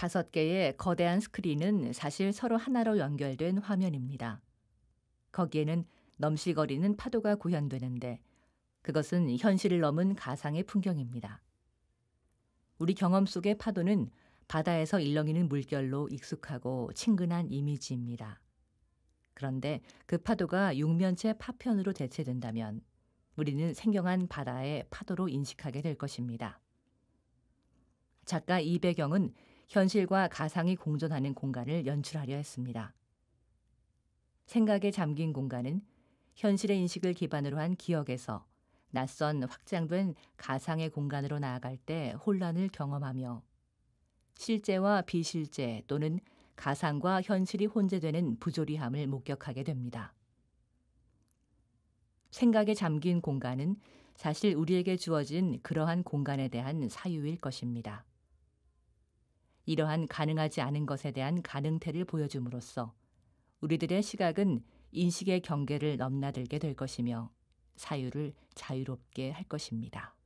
다섯 개의 거대한 스크린은 사실 서로 하나로 연결된 화면입니다. 거기에는 넘시거리는 파도가 구현되는데 그것은 현실을 넘은 가상의 풍경입니다. 우리 경험 속의 파도는 바다에서 일렁이는 물결로 익숙하고 친근한 이미지입니다. 그런데 그 파도가 육면체 파편으로 대체된다면 우리는 생경한 바다의 파도로 인식하게 될 것입니다. 작가 이배경은 현실과 가상이 공존하는 공간을 연출하려 했습니다. 생각에 잠긴 공간은 현실의 인식을 기반으로 한 기억에서 낯선 확장된 가상의 공간으로 나아갈 때 혼란을 경험하며 실제와 비실제 또는 가상과 현실이 혼재되는 부조리함을 목격하게 됩니다. 생각에 잠긴 공간은 사실 우리에게 주어진 그러한 공간에 대한 사유일 것입니다. 이러한 가능하지 않은 것에 대한 가능태를 보여줌으로써 우리들의 시각은 인식의 경계를 넘나들게 될 것이며 사유를 자유롭게 할 것입니다.